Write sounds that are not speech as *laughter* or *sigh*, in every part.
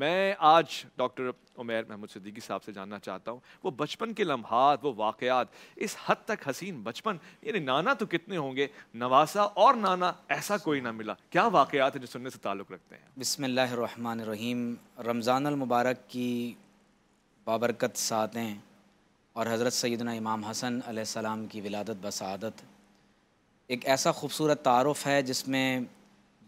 मैं आज डॉक्टर उमेर महमूद सिद्दीकी साहब से जानना चाहता हूँ वो बचपन के लम्हात वो वाकयात इस हद तक हसीन बचपन यानी नाना तो कितने होंगे नवासा और नाना ऐसा कोई ना मिला क्या वाकयात है जो सुनने से ताल्लुक़ रखते हैं बसमान रहीम रमज़ान मुबारक की बाबरकत सातें और हज़रत सैदना इमाम हसन सलाम की विलादत बसादत एक ऐसा खूबसूरत तारफ़ है जिसमें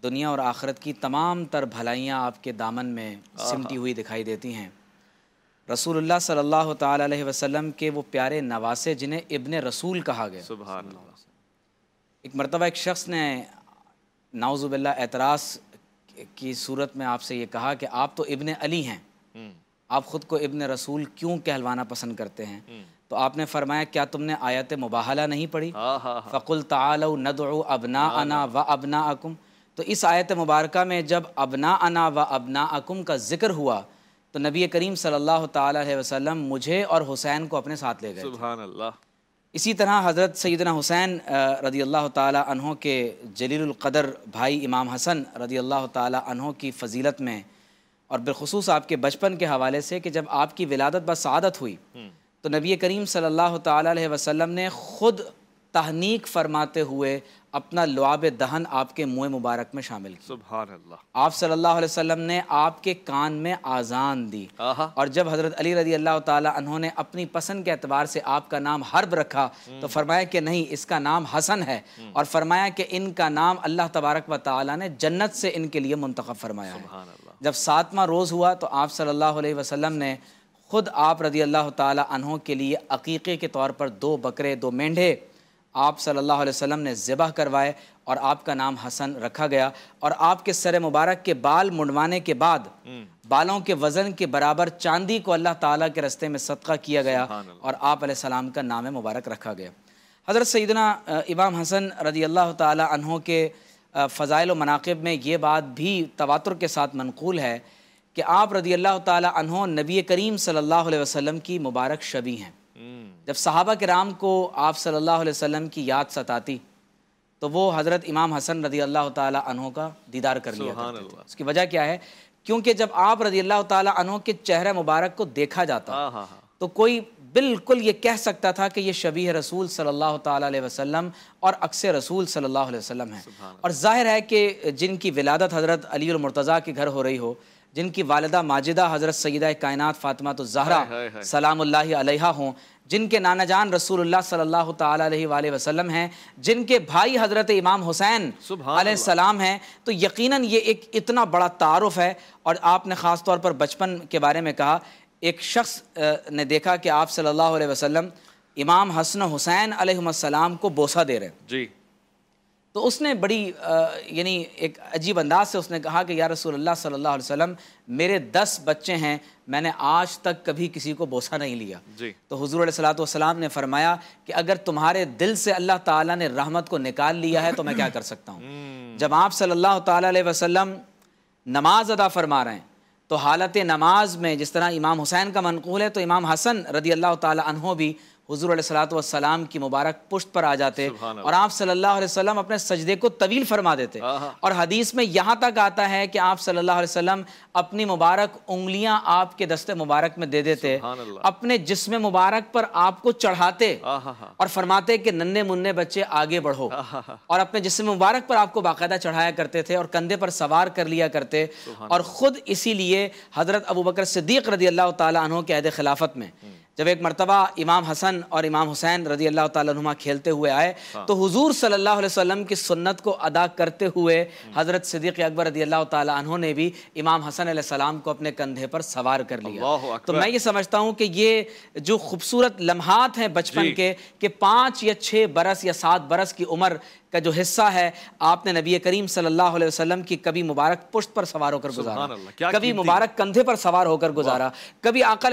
दुनिया और आखरत की तमाम तर भलाइयाँ आपके दामन में सिमटी हुई दिखाई देती हैं रसूलुल्लाह सल्लल्लाहु अलैहि वसल्लम के वो प्यारे नवासे जिन्हें इब्ने रसूल कहा गया सुबह एक मरतबा एक शख्स ने नाउजुबिल्ला एतराज़ की सूरत में आपसे ये कहा कि आप तो इब्ने अली हैं हम्म। आप ख़ुद को इब्ने रसूल क्यों कहलवाना पसंद करते हैं हम्म। तो आपने फरमाया क्या तुमने आयत मुबाहला नहीं पढ़ी हाँ, हाँ, हाँ। फ़कुल ताल नद अबना अना व अबना अकुम तो इस आयत मुबारक में जब अबना अना व अबना अकुम का जिक्र हुआ तो नबी करीम सल्लल्लाहु अलैहि वसल्लम मुझे और हुसैन को अपने साथ ले गए इसी तरह हज़रत सैदना हुसैन रदी अल्लाह तहों के जलीलक़दर भाई इमाम हसन रदी अल्लाह तहों की फ़जीलत में और बिलखसूस आपके बचपन के हवाले से कि जब आपकी विलादत बसादत हुई हम्म। तो नबी करीम सल्लल्लाहु अलैहि वसल्लम ने ख़ुद तहनीक फरमाते हुए अपना लुआब दहन आपके मुँह मुबारक में शामिल किया आप सल्लल्लाहु अलैहि वसल्लम ने आपके कान में आज़ान दी और जब हज़रत अली रजी अल्लाह तहों ने अपनी पसंद के अतबार से आपका नाम हर्ब रखा हम्म। तो फरमाया कि नहीं इसका नाम हसन है हम्म। और फरमाया कि इनका नाम अल्लाह तबारक व ताली ने जन्नत से इनके लिए मंतखब फरमाया जब सातवा रोज़ हुआ तो आप सल्लल्लाहु वसलम ने ख़ुद आप रजी अल्लाह तहों के लिए अकीक़े के तौर पर दो बकरे दो मेंढे आप सल्लल्लाहु अलैहि वसल्लम ने ज़िबा करवाए और आपका नाम हसन रखा गया और आपके सर मुबारक के बाल मुंडवाने के बाद हम्म। बालों के वज़न के बराबर चांदी को अल्लाह ताला के रस्ते में सदका किया गया और आप सलाम का नाम मुबारक रखा गया हज़रत सैदना इमाम हसन रदी अल्लाह तहों के फ़ज़ाइल मनाकब में ये बात भी तवातुर के साथ मनकूल है कि आप रदी अल्लाह तहों नबी करीम सल्ला अलैहि की मुबारक शबी हैं जब सहाबा के राम को आप सल्लल्लाहु अलैहि वसल्लम की याद सताती तो वो हज़रत इमाम हसन रदी अल्लाह तहों का दीदार कर लिया उसकी वजह क्या है क्योंकि जब आप रदी अल्लाह तहों के चेहरे मुबारक को देखा जाता हाँ, हाँ, हाँ। तो कोई बिल्कुल ये कह सकता था कि ये शबी रसूल सल्लल्लाहु अलैहि वसल्लम और अक्सर रसूल सल्लल्लाहु अलैहि वसल्लम है और जाहिर है कि जिनकी विलादत हज़रत अली मुर्तज़ा के घर हो रही हो जिनकी वालदा माजिदा हज़रत सईद कायन फ़ातिमा तो ज़हरा सलाम अलैहा हों जिनके नाना जान रसूलुल्लाह सल्लल्लाहु अलैहि वसल्लम हैं जिनके भाई हज़रत इमाम हुसैन सलाम हैं तो यकीनन ये एक इतना बड़ा तारफ़ है और आपने ख़ास तौर पर बचपन के बारे में कहा एक शख्स ने देखा कि आप सल्ला अलैहि इमाम हसन हुसैन अलैहिस्सलाम को बोसा दे रहे हैं जी तो उसने बड़ी यानी एक अजीब अंदाज से उसने कहा कि या रसूल अल्लाह सल्लल्लाहु अलैहि वसल्लम मेरे दस बच्चे हैं मैंने आज तक कभी किसी को बोसा नहीं लिया तो हजूर सलाम ने फरमाया कि अगर तुम्हारे दिल से अल्लाह ताला ने रहमत को निकाल लिया है तो मैं क्या कर सकता हूँ *laughs* हम्म। जब आप सल्लल्लाहु अलैहि वसल्लम नमाज अदा फरमा रहे हैं तो हालत नमाज में जिस तरह इमाम हुसैन का मनकूल है तो इमाम हसन रदी अल्लाह तहों भी हजूर सलाम की मुबारक पुष्ट पर आ जाते और आप सल्लल्लाहु अलैहि वसल्लम अपने सजदे को तवील फरमा देते और हदीस में यहाँ तक आता है कि आप सल्लल्लाहु अलैहि वसल्लम अपनी मुबारक उंगलियां आपके दस्ते मुबारक में दे देते अपने जिसम मुबारक पर आपको चढ़ाते और फरमाते कि नन्हे मुन्ने बच्चे आगे बढ़ो और अपने जिसम मुबारक पर आपको बाकायदा चढ़ाया करते थे और कंधे पर सवार कर लिया करते और ख़ुद इसीलिए हज़रत अबू बकर सिद्दीक रदी अल्लाह तहों के अहद खिलाफत में हम्म। जब एक मरतबा इमाम हसन और इमाम हुसैन रजी अल्लाह तुमा खेलते हुए आए हाँ। तो हुजूर सल्लल्लाहु अलैहि वसल्लम की सुन्नत को अदा करते हुए हज़रत सदीक अकबर रजी अल्लाह तहों ने भी इमाम हसन सलाम को अपने कंधे पर सवार कर लिया तो मैं ये समझता हूँ कि ये जो खूबसूरत लम्हात हैं बचपन के कि पाँच या छः बरस या सात बरस की उम्र का जो हिस्सा है आपने नबी करीम सल्लल्लाहु अलैहि वसल्लम की कभी मुबारक पुष्ट पर सवार होकर गुजारा कभी मुबारक कंधे पर सवार होकर गुजारा कभी आका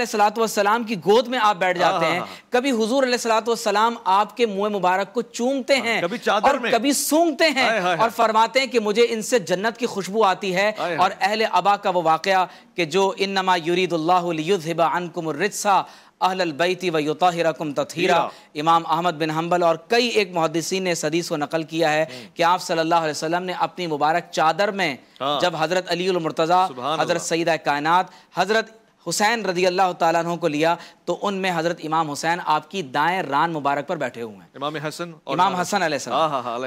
सलाम की गोद में आप बैठ जाते हाँ, हैं हाँ, हाँ। कभी हजूर सलातम आपके मुंह मुबारक को चूमते हैं और कभी सूंघते हैं और फरमाते हैं कि मुझे इनसे जन्नत की खुशबू आती है और अहल अबा का वो वाक़ कि जो इनमा यूरीदुल्लाबा अनकुमरसा अहलबैती व युताहिरकुम तथीरा इमाम अहमद बिन हम्बल और कई एक मुहदसिन ने सदीस हदीस को नकल किया है हम्म। कि आप सल्लल्लाहु अलैहि वसल्लम ने अपनी मुबारक चादर में हाँ। जब हज़रत अली मुर्तज़ा हज़रत सईद कायनात हज़रत हुसैन रजी अल्लाह तु को लिया तो उनमें हजरत इमाम हुसैन आपकी दाएं रान मुबारक पर बैठे हुए हैं इमाम हसन और इमाम हसन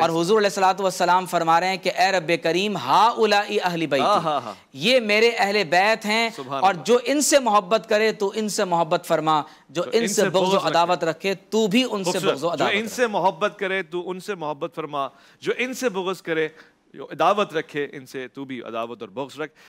और हुजूर सलाम फरमा रहे हैं कि ए रब करीम हा उला अहली बैत ये मेरे अहले बैत हैं और जो इनसे मोहब्बत करे तो इनसे मोहब्बत फरमा जो तो इनसे बुग्ज अदावत रखे तू भी उनसे बुग्ज अदावत इनसे मोहब्बत करे तू उनसे मोहब्बत फरमा जो इनसे बोगस करे जो अदावत रखे इनसे तू भी अदावत और बख्श रख